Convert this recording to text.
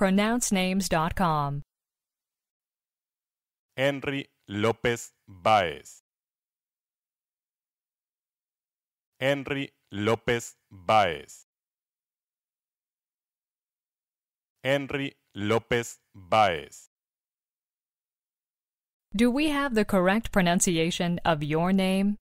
pronouncenames.com. Henry López Báez. Henry López Báez. Henry López Báez. Do we have the correct pronunciation of your name?